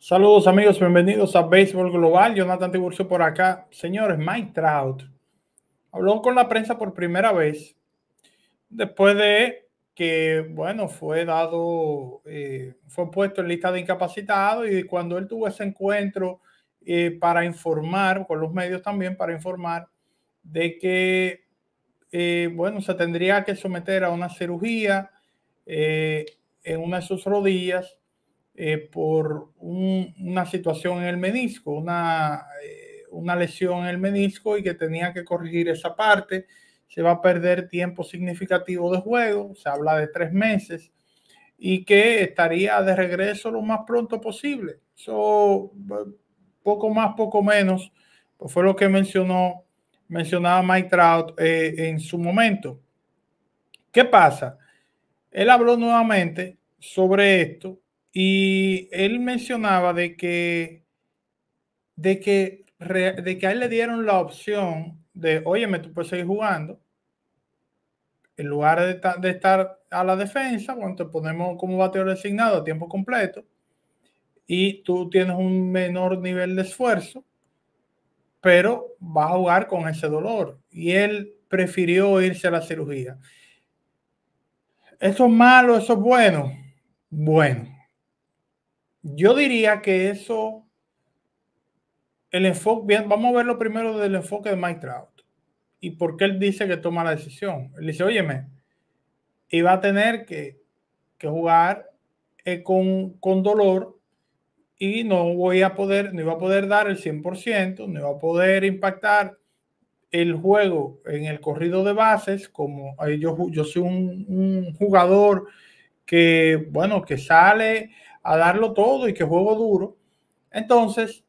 Saludos amigos, bienvenidos a Béisbol Global. Jonathan Tiburcio por acá. Señores, Mike Trout habló con la prensa por primera vez después de que, bueno, fue dado, eh, fue puesto en lista de incapacitados y cuando él tuvo ese encuentro eh, para informar, con los medios también, para informar de que, eh, bueno, se tendría que someter a una cirugía en una de sus rodillas eh, por una situación en el menisco, una, eh, una lesión en el menisco y que tenía que corregir esa parte. Se va a perder tiempo significativo de juego, se habla de tres meses, y que estaría de regreso lo más pronto posible. Eso, poco más, poco menos, pues fue lo que mencionó, mencionaba Mike Trout eh, en su momento. ¿Qué pasa? Él habló nuevamente sobre esto y él mencionaba de que, de que, de que a él le dieron la opción de, óyeme, tú puedes seguir jugando. En lugar de, estar a la defensa, cuando te ponemos como bateador designado a tiempo completo, y tú tienes un menor nivel de esfuerzo, pero vas a jugar con ese dolor. Y él prefirió irse a la cirugía. ¿Eso es malo? ¿Eso es bueno? Bueno, yo diría que eso, el enfoque, bien, vamos a ver lo primero del enfoque de Mike Trout y por qué él dice que toma la decisión. Él dice, óyeme, iba a tener que, que jugar eh, con, dolor y no voy a poder, no iba a poder dar el 100%, no iba a poder impactar el juego en el corrido de bases, como eh, yo, yo soy un, un jugador que, bueno, que sale a darlo todo y que juego duro. Entonces,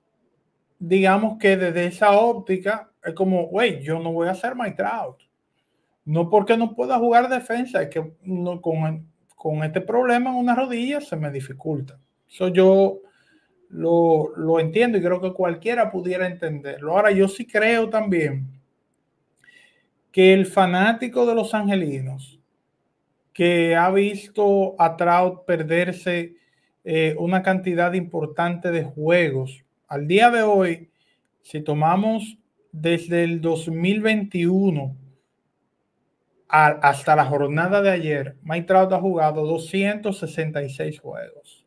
digamos que desde esa óptica es como, güey, yo no voy a ser Mike Trout. No porque no pueda jugar defensa, es que con, este problema en una rodilla se me dificulta. Eso yo lo, lo entiendo y creo que cualquiera pudiera entenderlo. Ahora, yo sí creo también que el fanático de los angelinos que ha visto a Trout perderse eh, una cantidad importante de juegos. Al día de hoy, si tomamos desde el 2021 hasta la jornada de ayer, Mike ha jugado 266 juegos.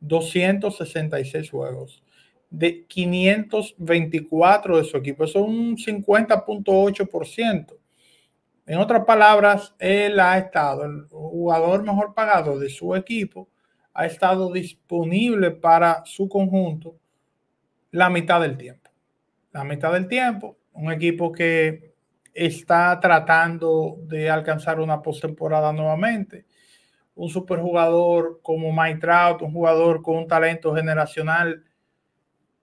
266 juegos de 524 de su equipo. Eso es un 50.8%. En otras palabras, él ha estado el jugador mejor pagado de su equipo ha estado disponible para su conjunto la mitad del tiempo. La mitad del tiempo, un equipo que está tratando de alcanzar una postemporada nuevamente. Un superjugador como Mike Trout, un jugador con un talento generacional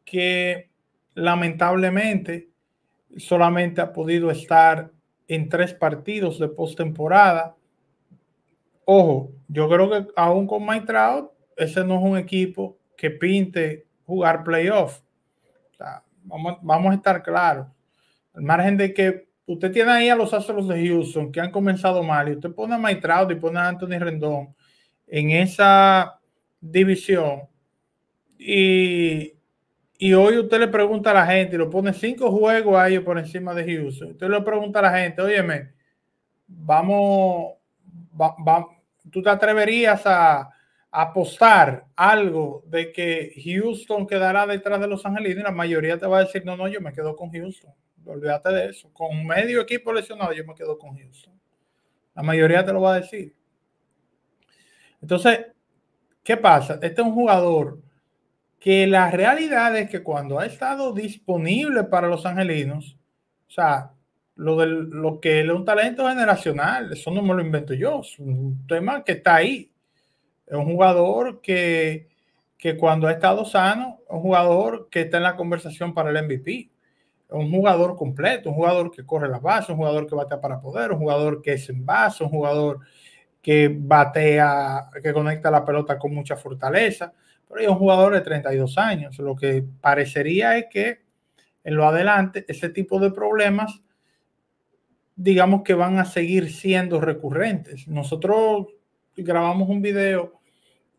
que lamentablemente solamente ha podido estar en tres partidos de postemporada Ojo, yo creo que aún con Mike ese no es un equipo que pinte jugar playoff. vamos, vamos a estar claros. Al margen de que usted tiene ahí a los Astros de Houston que han comenzado mal y usted pone a Mike y pone a Anthony Rendón en esa división y, y, hoy usted le pregunta a la gente y lo pone cinco juegos a ellos por encima de Houston. Usted le pregunta a la gente, óyeme, vamos ¿tú te atreverías a, a, apostar algo de que Houston quedará detrás de Los Angelinos? Y la mayoría te va a decir, no, no, yo me quedo con Houston. Olvídate de eso. Con medio equipo lesionado, yo me quedo con Houston. La mayoría te lo va a decir. Entonces, ¿qué pasa? Este es un jugador que la realidad es que cuando ha estado disponible para los angelinos, o sea, lo, de, lo que es un talento generacional, eso no me lo invento yo, es un tema que está ahí. Es un jugador que, que cuando ha estado sano, es un jugador que está en la conversación para el MVP, es un jugador completo, un jugador que corre las bases, un jugador que batea para poder, un jugador que es en base, un jugador que batea, que conecta la pelota con mucha fortaleza, pero es un jugador de 32 años. Lo que parecería es que en lo adelante ese tipo de problemas digamos que van a seguir siendo recurrentes. Nosotros grabamos un video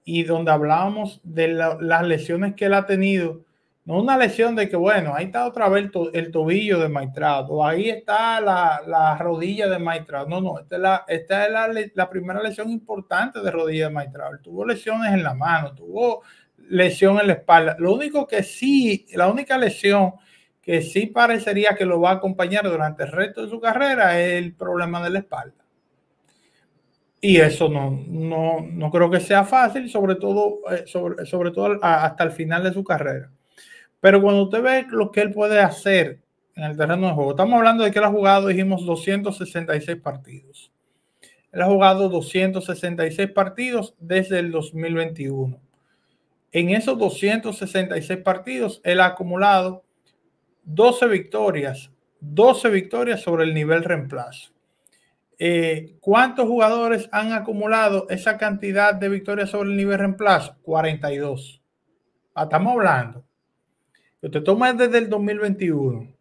y donde hablábamos de las lesiones que él ha tenido, no una lesión de que, bueno, ahí está otra vez el, tobillo de maitrado ahí está la, rodilla de maitrado No, no, esta es, la, esta es la, primera lesión importante de rodilla de Maitrado, Tuvo lesiones en la mano, tuvo lesión en la espalda. Lo único que sí, la única lesión que sí parecería que lo va a acompañar durante el resto de su carrera el problema de la espalda. Y eso no, no, creo que sea fácil, sobre todo, eh, sobre, sobre todo hasta el final de su carrera. Pero cuando usted ve lo que él puede hacer en el terreno de juego, estamos hablando de que él ha jugado, dijimos, 266 partidos. Él ha jugado 266 partidos desde el 2021. En esos 266 partidos, él ha acumulado 12 victorias, 12 victorias sobre el nivel reemplazo. Eh, ¿Cuántos jugadores han acumulado esa cantidad de victorias sobre el nivel reemplazo? 42. Ah, estamos hablando. Yo te tomo desde el 2021.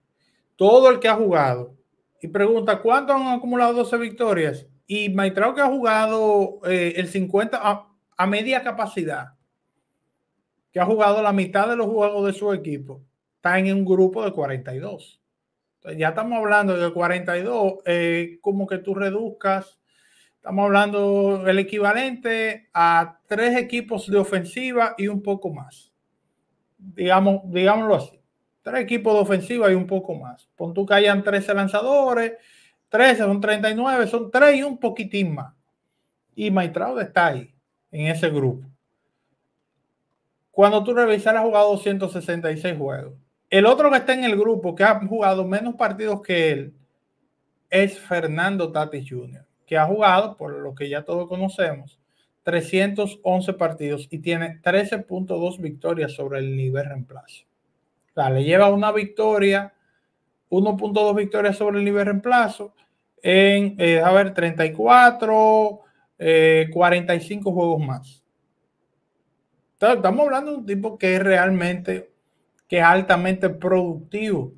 Todo el que ha jugado. Y pregunta, ¿cuántos han acumulado 12 victorias? Y Maitrao que ha jugado eh, el 50 a, a media capacidad. Que ha jugado la mitad de los juegos de su equipo está en un grupo de 42. Entonces, ya estamos hablando de 42, eh, como que tú reduzcas, estamos hablando el equivalente a tres equipos de ofensiva y un poco más. Digamos, digámoslo así. Tres equipos de ofensiva y un poco más. Pon tú que hayan 13 lanzadores, 13 son 39, son tres y un poquitín más. Y Maitrao está ahí, en ese grupo. Cuando tú revisas, ha jugado 266 juegos. El otro que está en el grupo, que ha jugado menos partidos que él, es Fernando Tatis Jr., que ha jugado, por lo que ya todos conocemos, 311 partidos y tiene 13.2 victorias sobre el nivel reemplazo. O sea, le lleva una victoria, 1.2 victorias sobre el nivel reemplazo en, eh, a ver, 34, 45 eh, juegos más. Estamos hablando de un tipo que es realmente que es altamente productivo.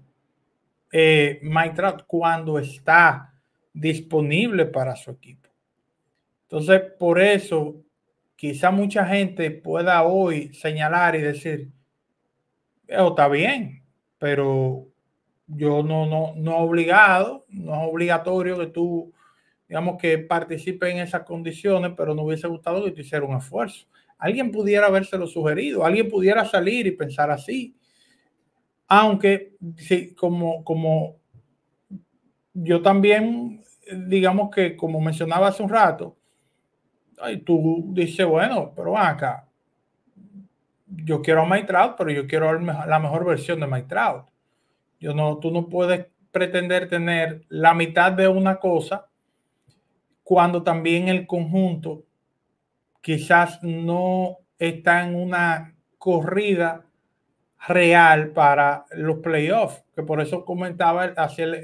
Eh, cuando está disponible para su equipo. Entonces, por eso, quizá mucha gente pueda hoy señalar y decir, oh, está bien, pero yo no, no, no obligado, no es obligatorio que tú, digamos, que participe en esas condiciones, pero no hubiese gustado que te hiciera un esfuerzo. Alguien pudiera habérselo sugerido, alguien pudiera salir y pensar así aunque, sí, como, como yo también, digamos que como mencionaba hace un rato, tú dices, bueno, pero acá, yo quiero a pero yo quiero la mejor versión de Mike Yo no, tú no puedes pretender tener la mitad de una cosa cuando también el conjunto quizás no está en una corrida real para los playoffs, que por eso comentaba,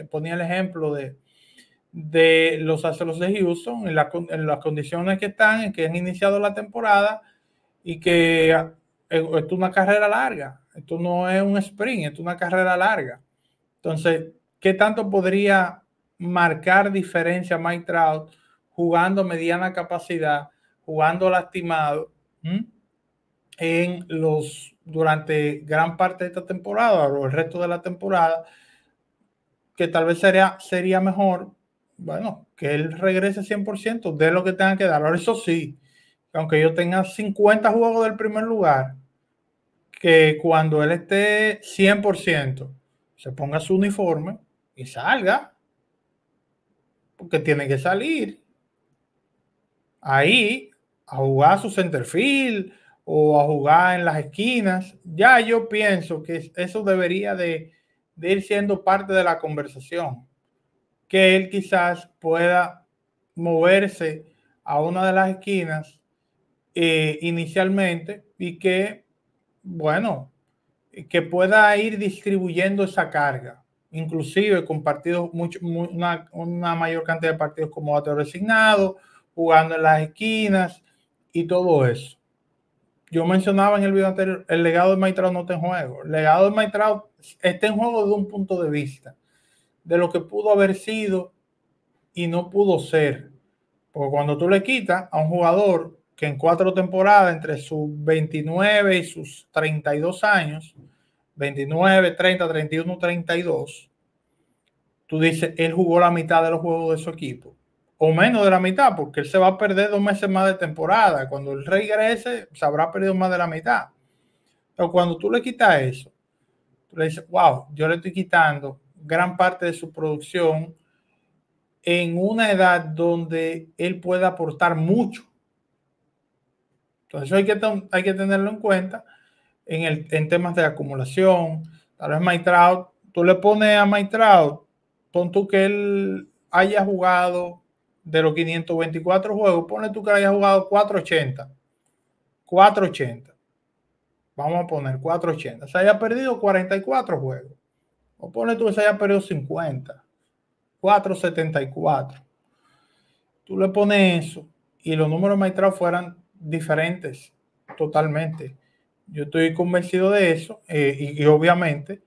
ponía el ejemplo de, de los Astros de Houston en, las condiciones que están, en que han iniciado la temporada y que ah, eh, esto es una carrera larga, esto no es un sprint, esto es una carrera larga. Entonces, ¿qué tanto podría marcar diferencia Mike Trout jugando mediana capacidad, jugando lastimado? en los durante gran parte de esta temporada o el resto de la temporada, que tal vez sería, sería mejor, bueno, que él regrese 100% de lo que tenga que dar. Ahora, eso sí, aunque yo tenga 50 juegos del primer lugar, que cuando él esté 100%, se ponga su uniforme y salga, porque tiene que salir ahí a jugar su su field o a jugar en las esquinas. Ya yo pienso que eso debería de, ir siendo parte de la conversación, que él quizás pueda moverse a una de las esquinas eh, inicialmente y que, bueno, que pueda ir distribuyendo esa carga, inclusive con partidos, mucho, una, mayor cantidad de partidos como bateo designado jugando en las esquinas y todo eso yo mencionaba en el video anterior, el legado de Maitrao no está en juego. El legado de Maitrao está en juego desde un punto de vista, de lo que pudo haber sido y no pudo ser. Porque cuando tú le quitas a un jugador que en cuatro temporadas, entre sus 29 y sus 32 años, 29, 30, 31, 32, tú dices, él jugó la mitad de los juegos de su equipo o menos de la mitad, porque él se va a perder dos meses más de temporada. Cuando el rey regrese, se habrá perdido más de la mitad. Pero cuando tú le quitas eso, tú le dices, wow, yo le estoy quitando gran parte de su producción en una edad donde él puede aportar mucho. Entonces hay que, hay que tenerlo en cuenta en, el, en temas de acumulación. Tal vez Maitrao, tú le pones a Maitrao, tonto que él haya jugado de los 524 juegos, pone tú que hayas jugado 480. 480. Vamos a poner 480. Se haya perdido 44 juegos. O pone tú que se haya perdido 50. 474. Tú le pones eso y los números maestrados fueran diferentes totalmente. Yo estoy convencido de eso eh, y, obviamente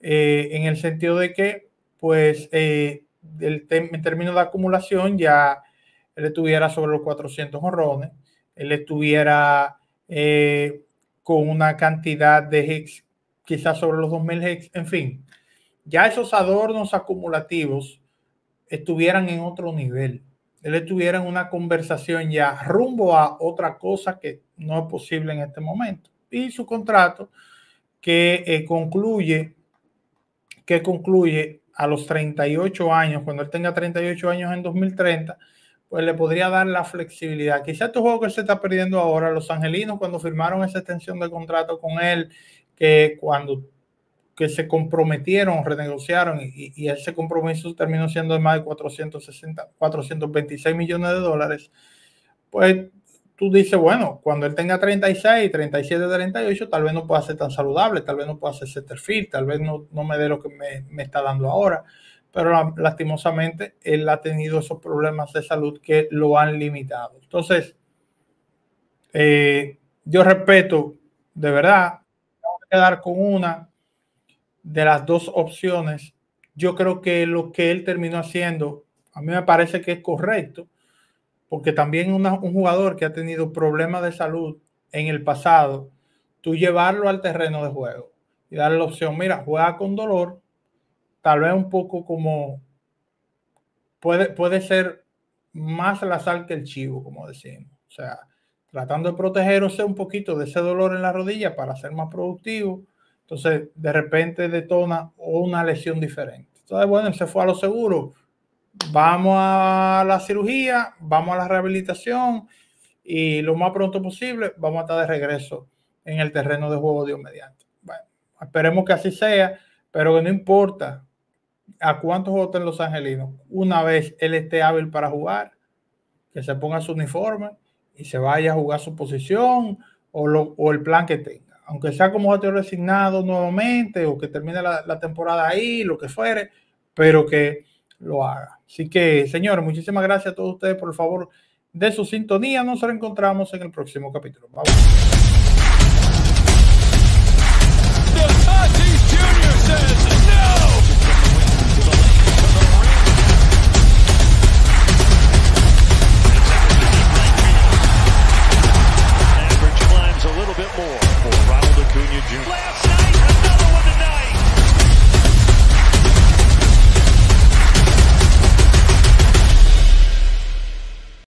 eh, en el sentido de que pues eh, en términos de acumulación ya él estuviera sobre los 400 horrones, él estuviera eh, con una cantidad de hex quizás sobre los 2000 hex, en fin, ya esos adornos acumulativos estuvieran en otro nivel, él estuviera en una conversación ya rumbo a otra cosa que no es posible en este momento. Y su contrato que eh, concluye que concluye a los 38 años, cuando él tenga 38 años en 2030, pues le podría dar la flexibilidad. Quizá estos juego que se está perdiendo ahora, los angelinos cuando firmaron esa extensión de contrato con él, que cuando que se comprometieron, renegociaron y, ese compromiso terminó siendo de más de 460, 426 millones de dólares, pues tú dices, bueno, cuando él tenga 36, 37, 38, tal vez no pueda ser tan saludable, tal vez no pueda hacer setterfield, tal vez no, me dé lo que me, está dando ahora. Pero lastimosamente él ha tenido esos problemas de salud que lo han limitado. Entonces, eh, yo respeto, de verdad, quedar con una de las dos opciones. Yo creo que lo que él terminó haciendo, a mí me parece que es correcto porque también un jugador que ha tenido problemas de salud en el pasado, tú llevarlo al terreno de juego y darle la opción, mira, juega con dolor, tal vez un poco como puede, puede ser más la sal que el chivo, como decimos. O sea, tratando de protegerse un poquito de ese dolor en la rodilla para ser más productivo. Entonces, de repente detona una lesión diferente. Entonces, bueno, se fue a lo seguro vamos a la cirugía, vamos a la rehabilitación y lo más pronto posible vamos a estar de regreso en el terreno de juego de mediante. Bueno, esperemos que así sea, pero que no importa a cuántos voten los angelinos, una vez él esté hábil para jugar, que se ponga su uniforme y se vaya a jugar su posición o, el plan que tenga. Aunque sea como jugador resignado nuevamente o que termine la, la temporada ahí, lo que fuere, pero que lo haga. Así que, señor, muchísimas gracias a todos ustedes por el favor de su sintonía. Nos reencontramos en el próximo capítulo.